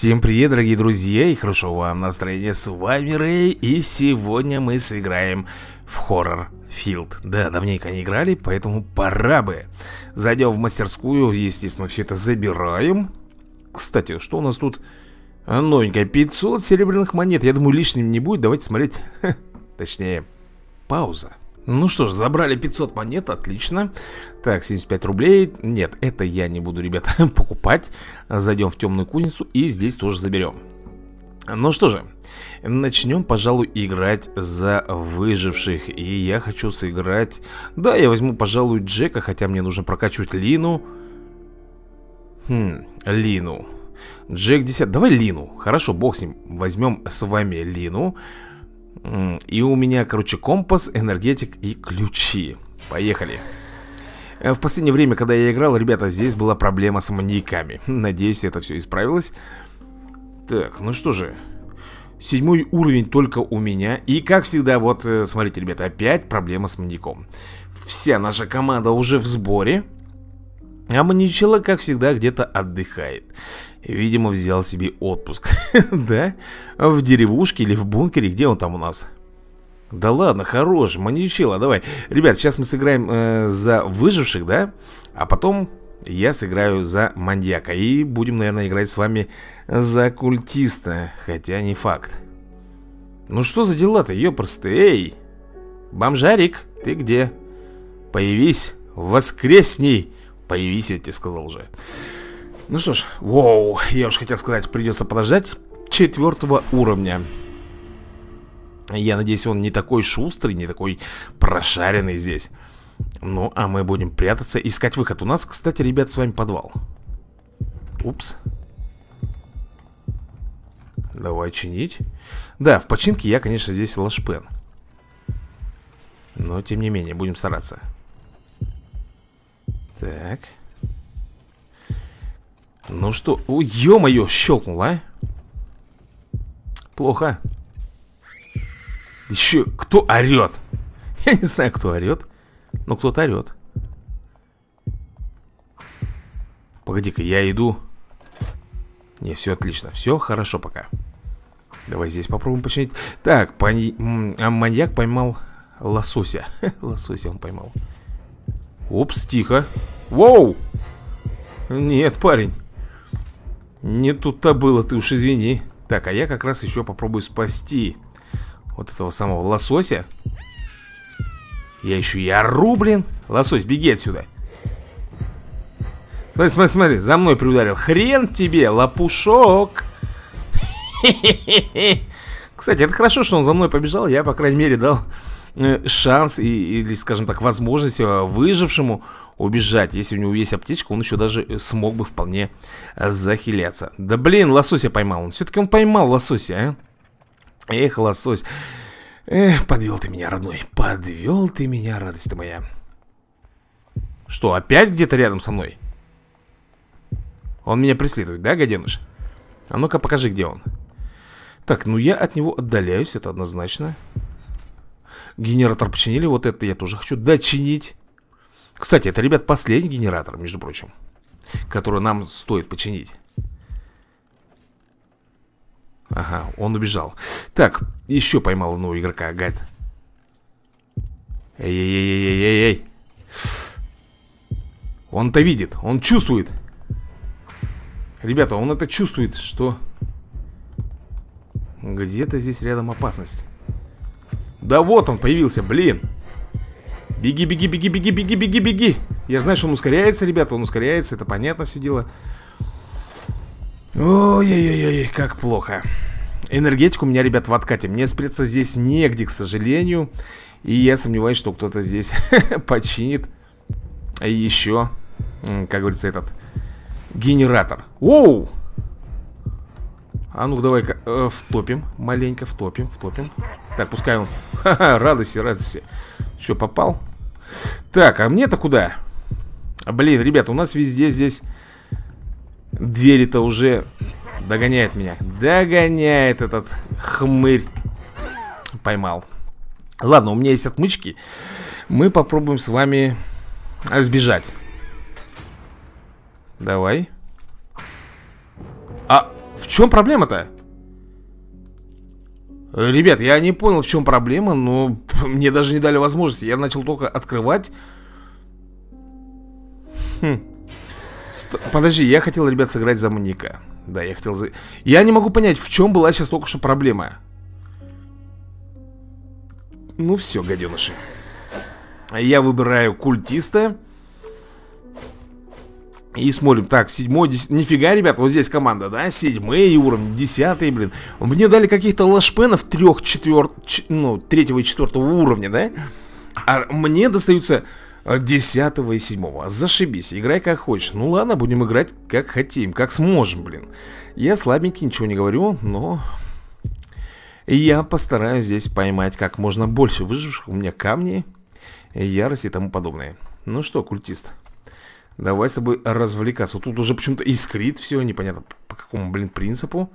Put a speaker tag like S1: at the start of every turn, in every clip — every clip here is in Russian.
S1: Всем привет, дорогие друзья, и хорошего вам настроения, с вами Рэй, и сегодня мы сыграем в Horror Field. Да, давненько не играли, поэтому пора бы. Зайдем в мастерскую, естественно, все это забираем. Кстати, что у нас тут а, новенькая 500 серебряных монет, я думаю, лишним не будет, давайте смотреть, точнее, пауза. Ну что ж, забрали 500 монет, отлично Так, 75 рублей Нет, это я не буду, ребята, покупать Зайдем в темную кузницу и здесь тоже заберем ну что же, начнем, пожалуй, играть за выживших И я хочу сыграть... Да, я возьму, пожалуй, Джека, хотя мне нужно прокачивать Лину Хм, Лину Джек 10, давай Лину Хорошо, бог с ним, возьмем с вами Лину Лину и у меня, короче, компас, энергетик и ключи Поехали э, В последнее время, когда я играл, ребята, здесь была проблема с маньяками Надеюсь, это все исправилось Так, ну что же Седьмой уровень только у меня И, как всегда, вот, э, смотрите, ребята, опять проблема с маньяком Вся наша команда уже в сборе а Маничела, как всегда, где-то отдыхает Видимо, взял себе отпуск. Да? В деревушке или в бункере, где он там у нас? Да ладно, хорош, маньячила, давай. Ребят, сейчас мы сыграем э, за выживших, да? А потом я сыграю за маньяка. И будем, наверное, играть с вами за культиста. Хотя не факт. Ну что за дела-то, ёпрсты? Эй! Бомжарик, ты где? Появись, воскресни! Появись, я тебе сказал же. Ну что ж, воу, я уж хотел сказать, придется подождать четвертого уровня. Я надеюсь, он не такой шустрый, не такой прошаренный здесь. Ну, а мы будем прятаться, искать выход. У нас, кстати, ребят, с вами подвал. Упс. Давай чинить. Да, в починке я, конечно, здесь лошпен. Но, тем не менее, будем стараться. Так. Ну что, ё-моё, щелкнул, а? Плохо Еще кто орет? Я не знаю, кто орет Но кто-то орет Погоди-ка, я иду Не, все отлично, все хорошо пока Давай здесь попробуем починить Так, пани... а маньяк поймал лосося Лосося он поймал Опс, тихо Воу! Нет, парень не тут-то было, ты уж извини. Так, а я как раз еще попробую спасти вот этого самого лосося. Я еще и ору, блин. Лосось, беги отсюда. Смотри, смотри, смотри, за мной приударил. Хрен тебе, лопушок. Кстати, это хорошо, что он за мной побежал. Я, по крайней мере, дал Э, шанс и, или, скажем так, возможность э, выжившему убежать. Если у него есть аптечка, он еще даже э, смог бы вполне захиляться. Да блин, лосося поймал он. Все-таки он поймал лосося, а? Эх, лосось. Эх, подвел ты меня, родной. Подвел ты меня, радость моя. Что, опять где-то рядом со мной? Он меня преследует, да, гаденыш? А ну-ка покажи, где он. Так, ну я от него отдаляюсь, это однозначно. Генератор починили, вот это я тоже хочу дочинить Кстати, это, ребят, последний генератор, между прочим Который нам стоит починить Ага, он убежал Так, еще поймал одного игрока, гад Эй-эй-эй-эй-эй-эй Он-то видит, он чувствует Ребята, он это чувствует, что... Где-то здесь рядом опасность да вот он появился, блин. Беги, беги, беги, беги, беги, беги, беги. Я знаю, что он ускоряется, ребята, он ускоряется, это понятно все дело. Ой-ой-ой, как плохо. Энергетику у меня, ребят, в откате. Мне спрятаться здесь негде, к сожалению. И я сомневаюсь, что кто-то здесь починит а еще, как говорится, этот генератор. Оу! А ну давай э, втопим. Маленько втопим, втопим. Так, пускай он... Ха-ха, радости, радости. Что, попал? Так, а мне-то куда? Блин, ребята, у нас везде здесь... Двери-то уже догоняет меня. Догоняет этот хмырь. Поймал. Ладно, у меня есть отмычки. Мы попробуем с вами сбежать. Давай. В чем проблема-то? Э, ребят, я не понял, в чем проблема, но мне даже не дали возможности. Я начал только открывать. Хм. Ст Подожди, я хотел, ребят, сыграть за Мника. Да, я хотел... За... Я не могу понять, в чем была сейчас только что проблема. Ну все, гаденыши. Я выбираю Культиста. И смотрим, так, седьмой, десятый. Нифига, ребят, вот здесь команда, да? Седьмые уровни, десятые, блин. Мне дали каких-то лашпенов трех, четверт... Ч... Ну, третьего и четвертого уровня, да? А мне достаются э, десятого и седьмого. Зашибись, играй как хочешь. Ну ладно, будем играть как хотим, как сможем, блин. Я слабенький, ничего не говорю, но... Я постараюсь здесь поймать как можно больше выживших. У меня камни, ярость и тому подобное. Ну что, культист, Давай с тобой развлекаться. Тут уже почему-то искрит все, непонятно по какому, блин, принципу.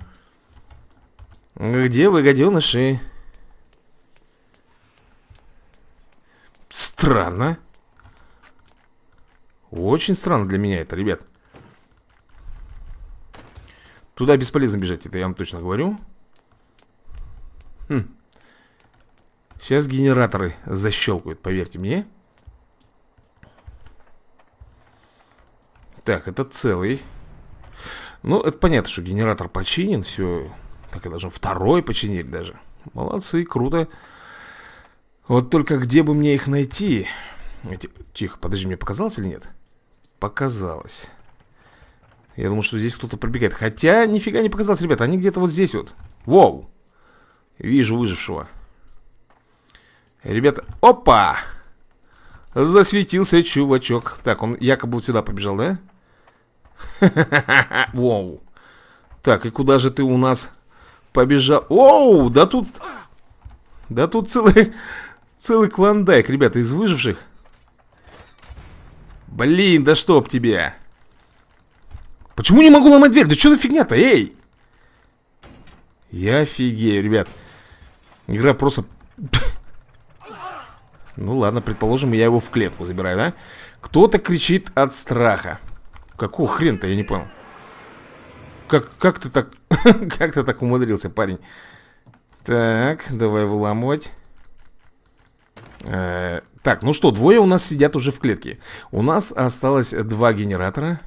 S1: Где вы, гаденыши? Странно. Очень странно для меня это, ребят. Туда бесполезно бежать, это я вам точно говорю. Хм. Сейчас генераторы защелкают, поверьте мне. Так, это целый. Ну, это понятно, что генератор починен, все. Так и должно. Второй починили даже. Молодцы, круто. Вот только где бы мне их найти? Эти... Тихо, подожди, мне показалось или нет? Показалось. Я думал, что здесь кто-то пробегает. Хотя, нифига не показалось, ребята. Они где-то вот здесь вот. Воу. Вижу выжившего. Ребята, опа! Засветился чувачок. Так, он якобы вот сюда побежал, да? Да. Воу. Так, и куда же ты у нас побежал? Оу, да тут... Да тут целый... Целый клондайк, ребята, из выживших. Блин, да чтоб тебе. Почему не могу ломать дверь? Да что за фигня-то, эй! Я офигею, ребят. Игра просто... Ну ладно, предположим, я его в клетку забираю, да? Кто-то кричит от страха. Какого хрен-то, я не понял. Как, как ты так... как ты так умудрился, парень? Так, давай выламывать. Э, так, ну что, двое у нас сидят уже в клетке. У нас осталось два генератора.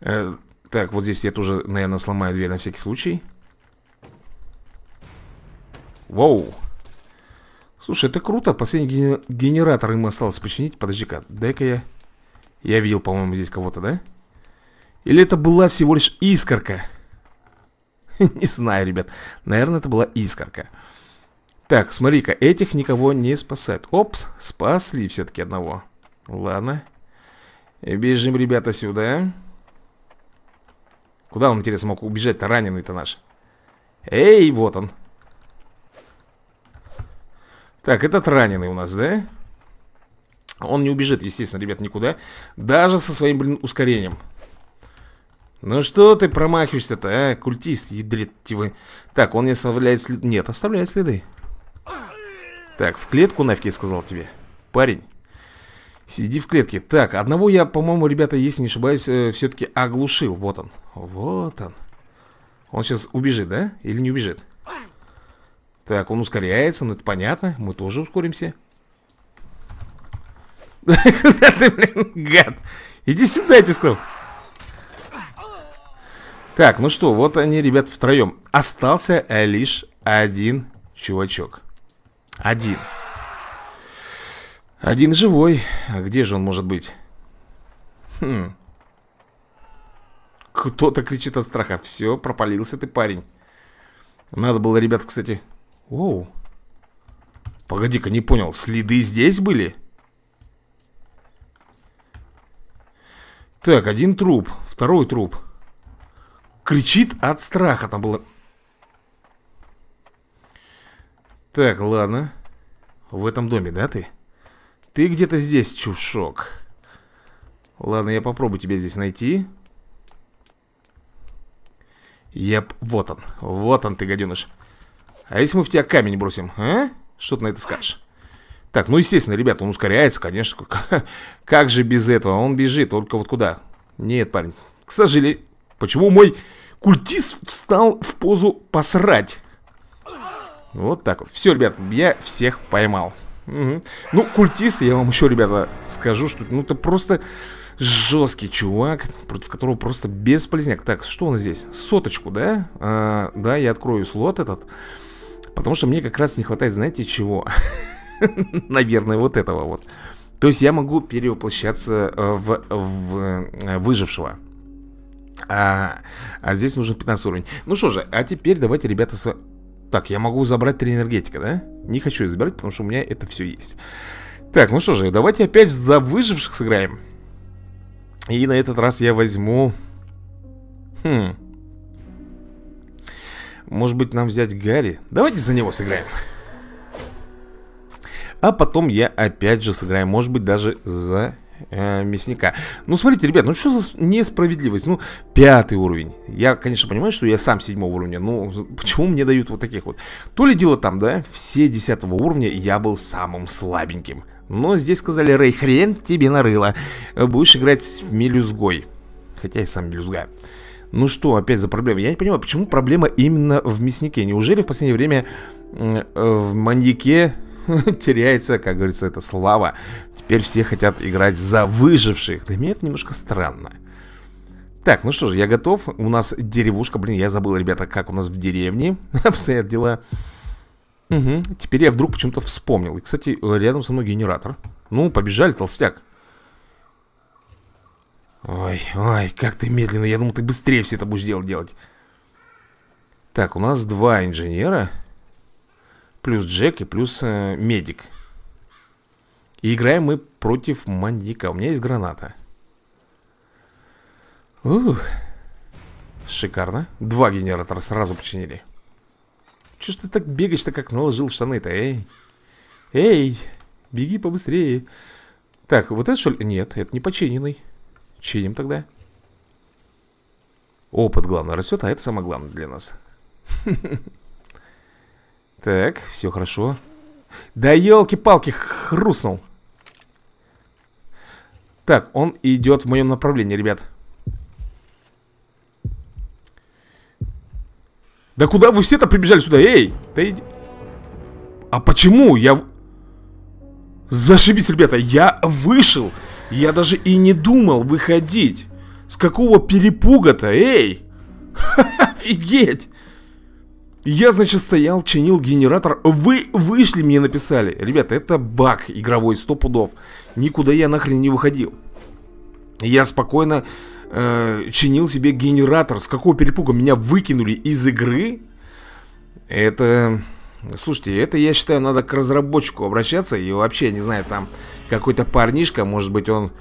S1: Э, так, вот здесь я тоже, наверное, сломаю дверь на всякий случай. Воу. Слушай, это круто. Последний генератор ему осталось починить. Подожди-ка, дай-ка я... Я видел, по-моему, здесь кого-то, да? Или это была всего лишь искорка? Не знаю, ребят. Наверное, это была искорка. Так, смотри-ка, этих никого не спасает. Опс, спасли все-таки одного. Ладно. Бежим, ребята, сюда. Куда он, интересно, мог убежать-то раненый-то наш? Эй, вот он. Так, этот раненый у нас, да? Он не убежит, естественно, ребят, никуда Даже со своим, блин, ускорением Ну что ты промахиваешься-то, а? Культист, ядритивы Так, он не оставляет следы Нет, оставляет следы Так, в клетку нафиг я сказал тебе Парень Сиди в клетке Так, одного я, по-моему, ребята, если не ошибаюсь э, Все-таки оглушил Вот он Вот он Он сейчас убежит, да? Или не убежит? Так, он ускоряется, ну это понятно. Мы тоже ускоримся. Куда ты, блин, гад? Иди сюда, я тебе сказал. Так, ну что, вот они, ребят, втроем. Остался лишь один чувачок. Один. Один живой. А где же он может быть? Хм. Кто-то кричит от страха. Все, пропалился ты, парень. Надо было, ребят, кстати, Оу. Погоди-ка, не понял, следы здесь были? Так, один труп, второй труп. Кричит от страха там было. Так, ладно. В этом доме, да, ты? Ты где-то здесь, чушок. Ладно, я попробую тебя здесь найти. Я... вот он. Вот он, ты, гаденыш. А если мы в тебя камень бросим, а? Что ты на это скажешь? Так, ну естественно, ребята, он ускоряется, конечно. Как же без этого? Он бежит, только вот куда? Нет, парень. К сожалению. Почему мой культист встал в позу посрать? Вот так вот. Все, ребят, я всех поймал. Угу. Ну, культист, я вам еще, ребята, скажу, что ну это просто жесткий чувак, против которого просто бесполезняк. Так, что он здесь? Соточку, да? А, да, я открою слот этот. Потому что мне как раз не хватает, знаете, чего? Наверное, вот этого вот. То есть я могу перевоплощаться э, в, в э, выжившего. А, а здесь нужен 15 уровень. Ну что же, а теперь давайте, ребята, с... Так, я могу забрать 3 энергетика, да? Не хочу их забирать, потому что у меня это все есть. Так, ну что же, давайте опять за выживших сыграем. И на этот раз я возьму... Хм... Может быть нам взять Гарри? Давайте за него сыграем А потом я опять же сыграю Может быть даже за э, мясника Ну смотрите, ребят, ну что за несправедливость? Ну, пятый уровень Я, конечно, понимаю, что я сам седьмого уровня Но почему мне дают вот таких вот? То ли дело там, да? Все десятого уровня я был самым слабеньким Но здесь сказали, Рэй, хрен тебе нарыло Будешь играть с мелюзгой Хотя и сам мелюзга ну что опять за проблема? Я не понимаю, почему проблема именно в мяснике? Неужели в последнее время э, в маньяке теряется, как говорится, эта слава? Теперь все хотят играть за выживших. Для меня это немножко странно. Так, ну что же, я готов. У нас деревушка, блин, я забыл, ребята, как у нас в деревне обстоят дела. Угу. Теперь я вдруг почему-то вспомнил. И, кстати, рядом со мной генератор. Ну, побежали, толстяк. Ой, ой, как ты медленно. Я думал, ты быстрее все это будешь дело делать. Так, у нас два инженера. Плюс Джек и плюс э, медик. И играем мы против маньяка. У меня есть граната. Ух. Шикарно. Два генератора сразу починили. Че ж ты так бегаешь-то, как наложил штаны-то, эй? Эй, беги побыстрее. Так, вот это что ли? Нет, это не починенный. Чиним тогда. Опыт, главное, растет, а это самое главное для нас. Так, все хорошо. Да елки-палки, хрустнул. Так, он идет в моем направлении, ребят. Да куда вы все-то прибежали сюда? Эй, ты... Иди... А почему я... Зашибись, ребята, я вышел я даже и не думал выходить. С какого перепуга-то, эй! Офигеть! Я, значит, стоял, чинил генератор. Вы вышли, мне написали. Ребята, это баг игровой, сто пудов. Никуда я нахрен не выходил. Я спокойно э, чинил себе генератор. С какого перепуга меня выкинули из игры? Это... Слушайте, это, я считаю, надо к разработчику обращаться. И вообще, не знаю, там какой-то парнишка, может быть, он...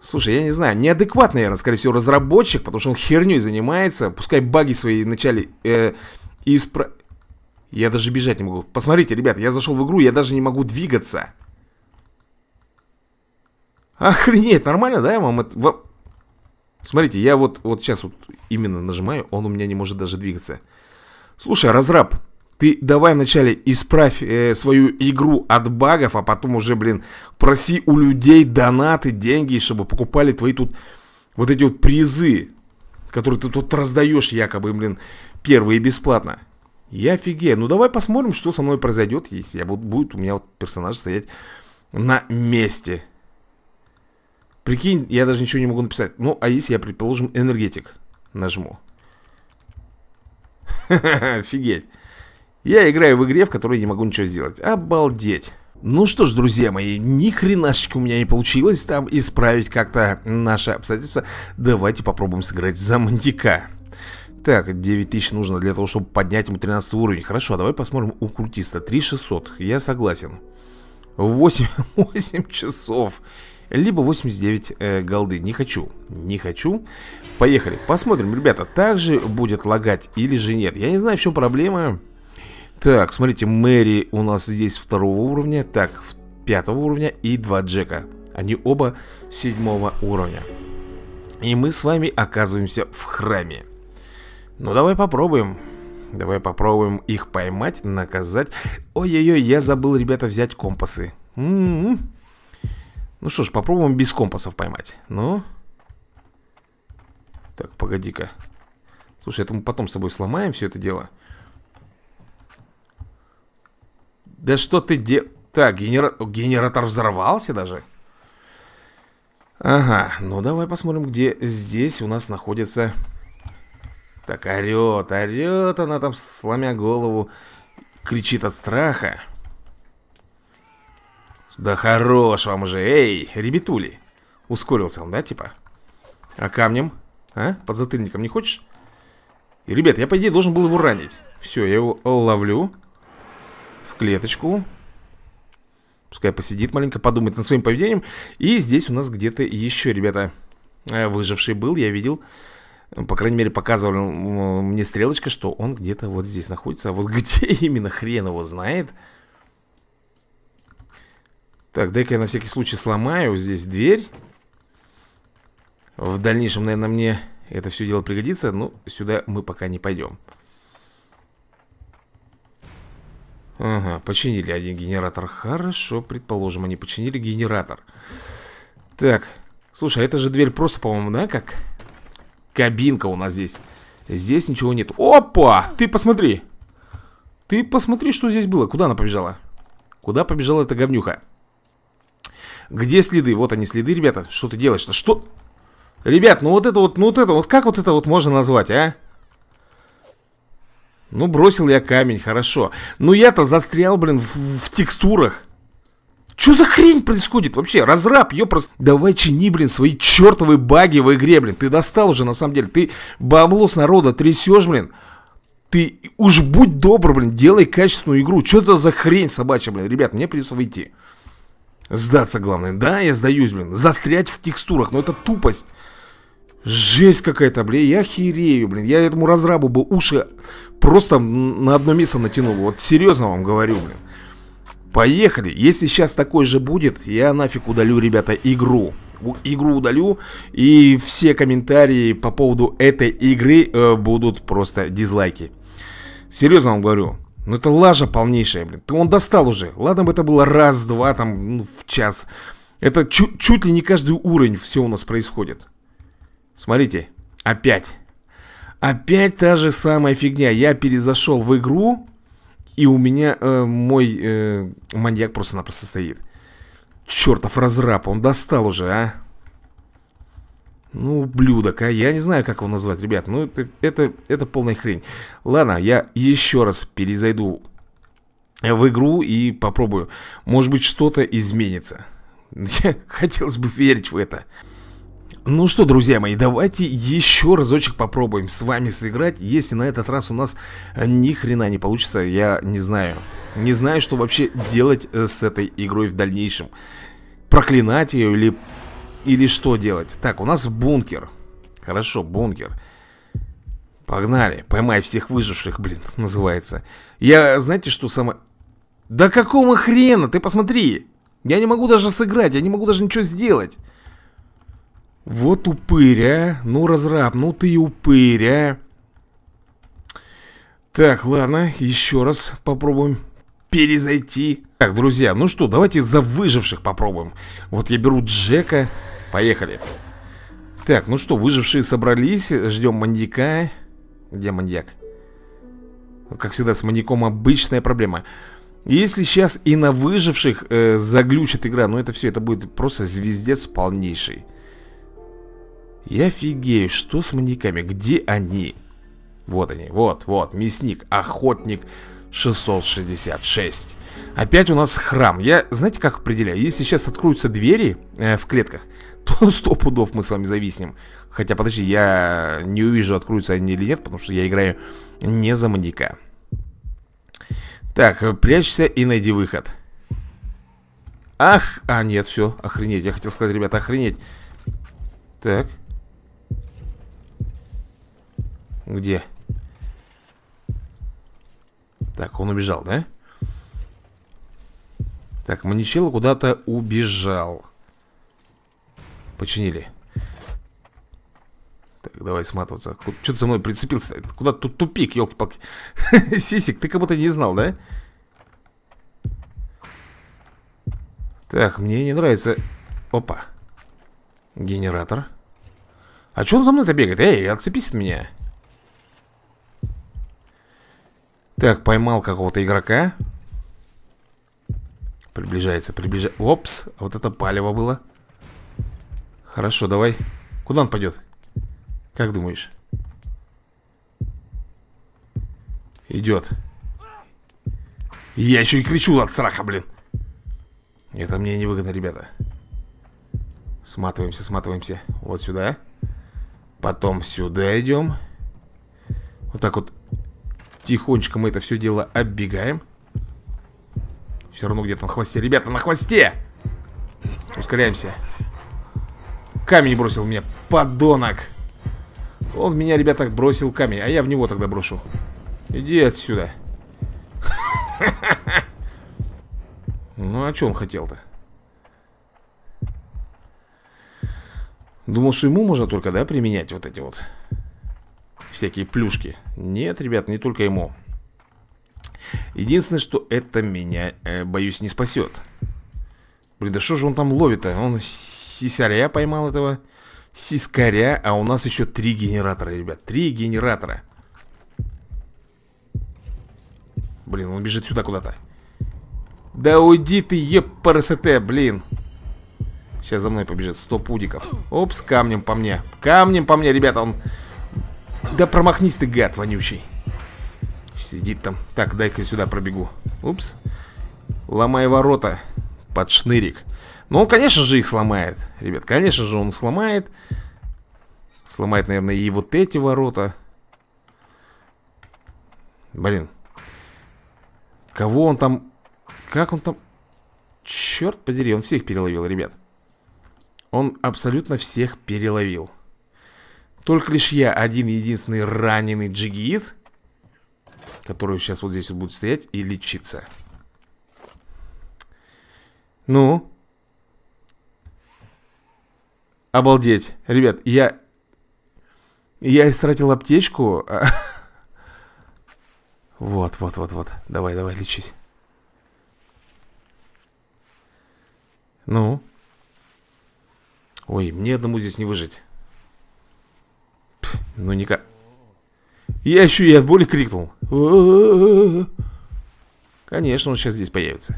S1: Слушай, я не знаю, неадекват, наверное, скорее всего, разработчик, потому что он херней занимается. Пускай баги свои вначале э, испра... Я даже бежать не могу. Посмотрите, ребят, я зашел в игру, я даже не могу двигаться. Охренеть, нормально, да, я вам это... Вам... Смотрите, я вот, вот сейчас вот именно нажимаю, он у меня не может даже двигаться. Слушай, а разраб, ты давай вначале исправь э, свою игру от багов, а потом уже, блин, проси у людей донаты, деньги, чтобы покупали твои тут вот эти вот призы, которые ты тут раздаешь якобы, блин, первые бесплатно. Я офигею. Ну давай посмотрим, что со мной произойдет, если я буду, будет у меня вот персонаж стоять на месте. Прикинь, я даже ничего не могу написать. Ну, а если я, предположим, энергетик нажму? Офигеть. Я играю в игре, в которой не могу ничего сделать. Обалдеть. Ну что ж, друзья мои, ни хренашечка у меня не получилось там исправить как-то наше обстоятельство. Давайте попробуем сыграть за мантика. Так, 9000 нужно для того, чтобы поднять ему 13 уровень. Хорошо, а давай посмотрим у культиста. 3600, я согласен. 8, 8 часов. Либо 89 э, голды. Не хочу, не хочу. Поехали, посмотрим, ребята, также будет лагать или же нет. Я не знаю, в чем проблема. Так, смотрите, Мэри у нас здесь второго уровня, так, пятого уровня и два Джека. Они оба седьмого уровня. И мы с вами оказываемся в храме. Ну, давай попробуем. Давай попробуем их поймать, наказать. Ой-ой-ой, я забыл, ребята, взять компасы. М -м -м. Ну что ж, попробуем без компасов поймать. Ну. Так, погоди-ка. Слушай, это мы потом с тобой сломаем все это дело. Да что ты дел... Так, генера... генератор взорвался даже? Ага, ну давай посмотрим, где здесь у нас находится... Так, орет, орет она там, сломя голову, кричит от страха. Да хорош вам уже, эй, ребятули. Ускорился он, да, типа? А камнем? А? Под затыльником не хочешь? И, ребят, я, по идее, должен был его ранить. Все, я его ловлю клеточку. Пускай посидит маленько, подумает над своим поведением. И здесь у нас где-то еще, ребята, э, выживший был, я видел. Ну, по крайней мере, показывали мне стрелочка, что он где-то вот здесь находится. А вот где именно, хрен его знает. Так, дай-ка я на всякий случай сломаю здесь дверь. В дальнейшем, наверное, мне это все дело пригодится, но сюда мы пока не пойдем. Ага, починили один генератор. Хорошо, предположим, они починили генератор. Так, слушай, а это же дверь просто, по-моему, да, как кабинка у нас здесь. Здесь ничего нет. Опа! Ты посмотри! Ты посмотри, что здесь было. Куда она побежала? Куда побежала эта говнюха? Где следы? Вот они, следы, ребята. Что ты делаешь-то? Что? Ребят, ну вот это вот, ну вот это вот, как вот это вот можно назвать, а? Ну, бросил я камень, хорошо. Но ну, я-то застрял, блин, в, в текстурах. Что за хрень происходит вообще? Разраб, ёпрос. Давай чини, блин, свои чертовые баги в игре, блин. Ты достал уже, на самом деле. Ты бабло с народа трясешь, блин. Ты уж будь добр, блин, делай качественную игру. Что это за хрень собачья, блин? Ребят, мне придется выйти. Сдаться, главное. Да, я сдаюсь, блин. Застрять в текстурах, но это тупость. Жесть какая-то, блин, я херею, блин. Я этому разрабу бы уши просто на одно место натянул. Вот серьезно вам говорю, блин. Поехали. Если сейчас такой же будет, я нафиг удалю, ребята, игру. Игру удалю, и все комментарии по поводу этой игры э, будут просто дизлайки. Серьезно вам говорю. Ну это лажа полнейшая, блин. Он достал уже. Ладно бы это было раз, два, там, ну, в час. Это чуть ли не каждый уровень все у нас происходит. Смотрите, опять. Опять та же самая фигня. Я перезашел в игру, и у меня э, мой э, маньяк просто-напросто стоит. Чертов разраб, он достал уже, а. Ну, блюдок, а я не знаю, как его назвать, ребят Ну, это, это, это полная хрень Ладно, я еще раз перезайду в игру и попробую Может быть, что-то изменится Хотелось бы верить в это ну что, друзья мои, давайте еще разочек попробуем с вами сыграть. Если на этот раз у нас э, ни хрена не получится, я не знаю. Не знаю, что вообще делать э, с этой игрой в дальнейшем. Проклинать ее или... Или что делать? Так, у нас бункер. Хорошо, бункер. Погнали. Поймай всех выживших, блин, называется. Я, знаете, что самое... Да какого хрена? Ты посмотри. Я не могу даже сыграть, я не могу даже ничего сделать. Вот упыря, а. Ну, разраб, ну ты и упырь, а. Так, ладно, еще раз попробуем перезайти. Так, друзья, ну что, давайте за выживших попробуем. Вот я беру Джека. Поехали. Так, ну что, выжившие собрались. Ждем маньяка. Где маньяк? Ну, как всегда, с маньяком обычная проблема. Если сейчас и на выживших э, заглючит игра, ну это все, это будет просто звездец полнейший. Я офигею, что с маньяками? Где они? Вот они, вот, вот, мясник, охотник 666 Опять у нас храм Я, знаете, как определяю? Если сейчас откроются двери э, в клетках То сто пудов мы с вами зависнем Хотя, подожди, я не увижу, откроются они или нет Потому что я играю не за маньяка Так, прячься и найди выход Ах, а нет, все, охренеть Я хотел сказать, ребята, охренеть Так Где? Так, он убежал, да? Так, Маничелло куда-то убежал. Починили. Так, давай сматываться. Что ты со мной прицепился? Куда тут тупик, елки-палки? Сисик, ты как будто не знал, да? Так, мне не нравится. Опа. Генератор. А что он за мной-то бегает? Эй, отцепись от меня. Так, поймал какого-то игрока. Приближается, приближается. Опс, вот это палево было. Хорошо, давай. Куда он пойдет? Как думаешь? Идет. Я еще и кричу от страха, блин. Это мне невыгодно, ребята. Сматываемся, сматываемся. Вот сюда. Потом сюда идем. Вот так вот Тихонечко мы это все дело оббегаем. Все равно где-то на хвосте. Ребята, на хвосте! Ускоряемся. Камень бросил мне, подонок. Он в меня, ребята, бросил камень, а я в него тогда брошу. Иди отсюда. Ну, а что он хотел-то? Думал, что ему можно только, да, применять вот эти вот всякие плюшки. Нет, ребят, не только ему. Единственное, что это меня, э, боюсь, не спасет. Блин, да что же он там ловит-то? Он сисаря поймал этого. Сискаря, а у нас еще три генератора, ребят. Три генератора. Блин, он бежит сюда куда-то. Да уйди ты, епарасете, блин. Сейчас за мной побежит. Сто пудиков. Опс, камнем по мне. Камнем по мне, ребята. Он да промахнись ты, гад вонючий. Сидит там. Так, дай-ка сюда пробегу. Упс. Ломай ворота под шнырик. Но ну, он, конечно же, их сломает. Ребят, конечно же, он сломает. Сломает, наверное, и вот эти ворота. Блин. Кого он там... Как он там... Черт подери, он всех переловил, ребят. Он абсолютно всех переловил. Только лишь я, один единственный раненый джигиит, который сейчас вот здесь вот будет стоять и лечиться. Ну? Обалдеть. Ребят, я... Я истратил аптечку. Вот, вот, вот, вот. Давай, давай, лечись. Ну? Ой, мне одному здесь не выжить. Пф, ну никак. Я еще и от боли крикнул. Конечно, он сейчас здесь появится.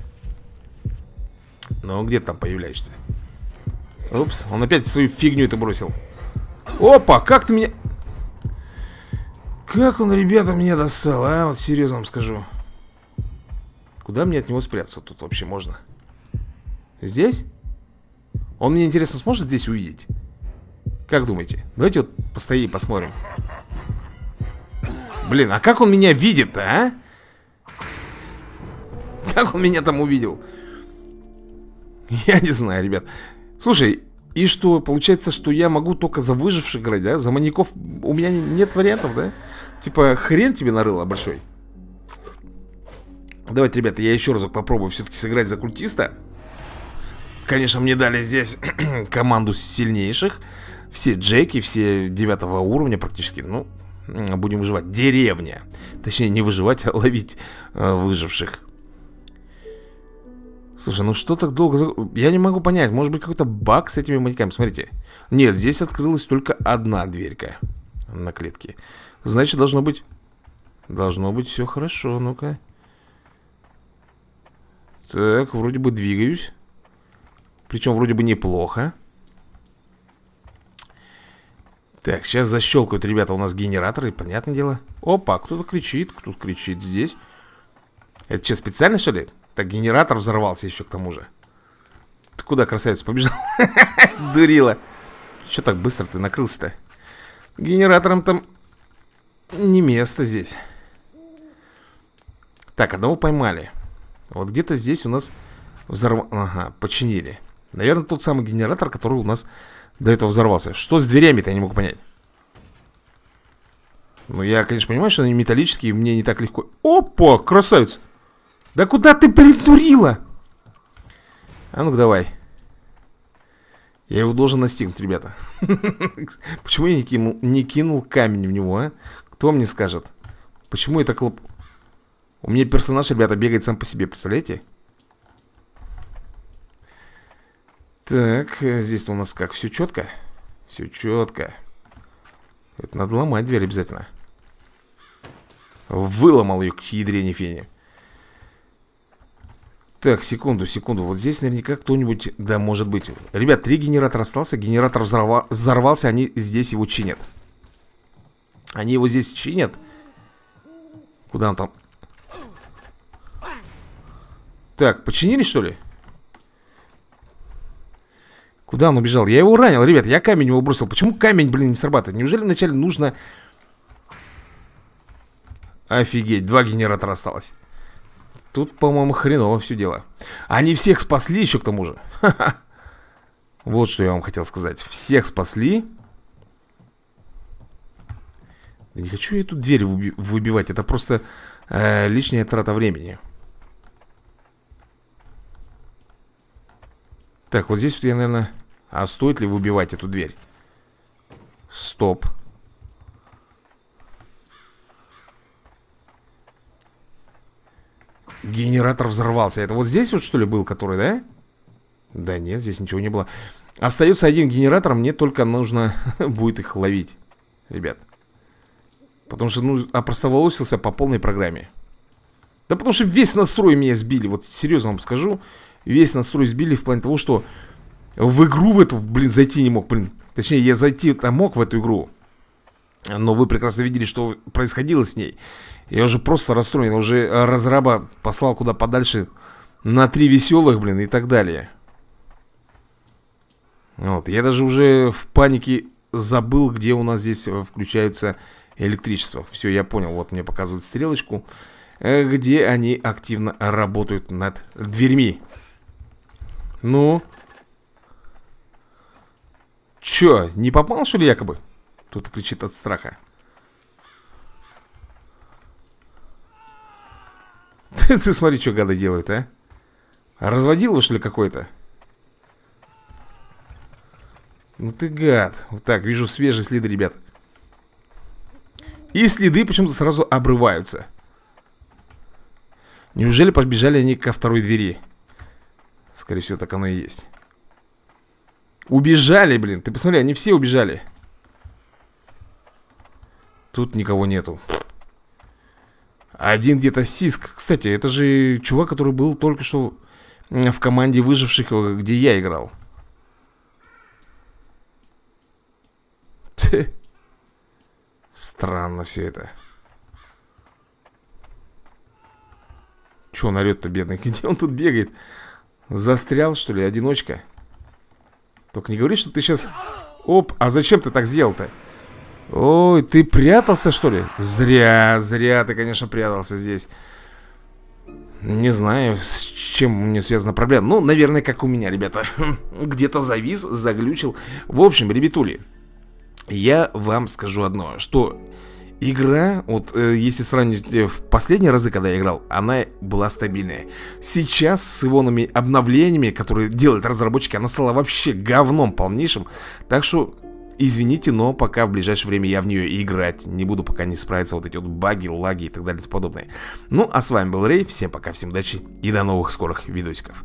S1: Но ну, где ты там появляешься? Упс, он опять свою фигню это бросил. Опа, как ты меня... Как он, ребята, меня достал, а? Вот серьезно вам скажу. Куда мне от него спрятаться тут вообще можно? Здесь? Он мне, интересно, сможет здесь увидеть? Как думаете? Давайте вот постоим, посмотрим. Блин, а как он меня видит-то, а? Как он меня там увидел? Я не знаю, ребят. Слушай, и что, получается, что я могу только за выживших играть, да? За маньяков у меня нет вариантов, да? Типа, хрен тебе нарыло а большой. Давайте, ребята, я еще разок попробую все-таки сыграть за культиста. Конечно, мне дали здесь команду сильнейших все Джеки, все девятого уровня практически, ну, будем выживать. Деревня. Точнее, не выживать, а ловить э, выживших. Слушай, ну что так долго... Я не могу понять, может быть какой-то баг с этими маньяками. Смотрите. Нет, здесь открылась только одна дверька на клетке. Значит, должно быть... Должно быть все хорошо, ну-ка. Так, вроде бы двигаюсь. Причем вроде бы неплохо. Так, сейчас защелкают, ребята, у нас генераторы, понятное дело. Опа, кто-то кричит, кто-то кричит здесь. Это что, специально, что ли? Так, генератор взорвался еще к тому же. Ты куда, красавец побежал? Дурила. Че так быстро ты накрылся-то? Генератором там не место здесь. Так, одного поймали. Вот где-то здесь у нас взорв... Ага, починили. Наверное, тот самый генератор, который у нас до этого взорвался. Что с дверями-то, я не могу понять. Ну, я, конечно, понимаю, что они металлические, мне не так легко... Опа, красавец! Да куда ты, блин, дурила? А ну-ка, давай. Я его должен настигнуть, ребята. Почему я не кинул, не кинул камень в него, а? Кто мне скажет? Почему это клоп... У меня персонаж, ребята, бегает сам по себе, представляете? Так, э, здесь у нас как? Все четко? Все четко. Это надо ломать дверь обязательно. Выломал ее к ядрене фени. Так, секунду, секунду. Вот здесь наверняка кто-нибудь... Да, может быть. Ребят, три генератора остался. Генератор взорва... взорвался. Они здесь его чинят. Они его здесь чинят. Куда он там? Так, починили, что ли? Куда он убежал? Я его ранил, ребят, я камень его бросил. Почему камень, блин, не срабатывает? Неужели вначале нужно... Офигеть, два генератора осталось. Тут, по-моему, хреново все дело. Они всех спасли еще к тому же. Ха -ха. Вот что я вам хотел сказать. Всех спасли. не хочу я эту дверь выбивать. Это просто э, лишняя трата времени. Так, вот здесь вот я, наверное... А стоит ли выбивать эту дверь? Стоп. Генератор взорвался. Это вот здесь вот что ли был, который, да? Да нет, здесь ничего не было. Остается один генератор, мне только нужно будет их ловить, ребят. Потому что, ну, опростоволосился по полной программе. Да потому что весь настрой меня сбили, вот серьезно вам скажу. Весь настрой сбили в плане того, что в игру в эту, блин, зайти не мог, блин. Точнее, я зайти-то мог в эту игру. Но вы прекрасно видели, что происходило с ней. Я уже просто расстроен. уже э, разраба послал куда подальше на три веселых, блин, и так далее. Вот, я даже уже в панике забыл, где у нас здесь э, включаются электричество. Все, я понял. Вот мне показывают стрелочку, э, где они активно работают над дверьми. Ну... Но... Че, не попал, что ли, якобы? Тут то кричит от страха. Ты, ты смотри, что гады делают, а? Разводил что ли, какой-то? Ну ты гад. Вот так, вижу свежие следы, ребят. И следы почему-то сразу обрываются. Неужели побежали они ко второй двери? Скорее всего, так оно и есть. Убежали, блин. Ты посмотри, они все убежали. Тут никого нету. Один где-то Сиск. Кстати, это же чувак, который был только что в команде выживших, э, где я играл. Ть. Странно все это. Че он орет-то, бедный? Где он тут бегает? Застрял, что ли, одиночка? Только не говори, что ты сейчас... Оп, а зачем ты так сделал-то? Ой, ты прятался, что ли? Зря, зря ты, конечно, прятался здесь. Не знаю, с чем мне связана проблема. Ну, наверное, как у меня, ребята. Где-то завис, заглючил. В общем, ребятули, я вам скажу одно, что Игра, вот э, если сравнить э, в последние разы, когда я играл, она была стабильная. Сейчас с ивонами обновлениями, которые делают разработчики, она стала вообще говном полнейшим. Так что извините, но пока в ближайшее время я в нее играть не буду, пока не справятся вот эти вот баги, лаги и так далее и тому подобное. Ну, а с вами был Рей, всем пока, всем удачи и до новых скорых видосиков.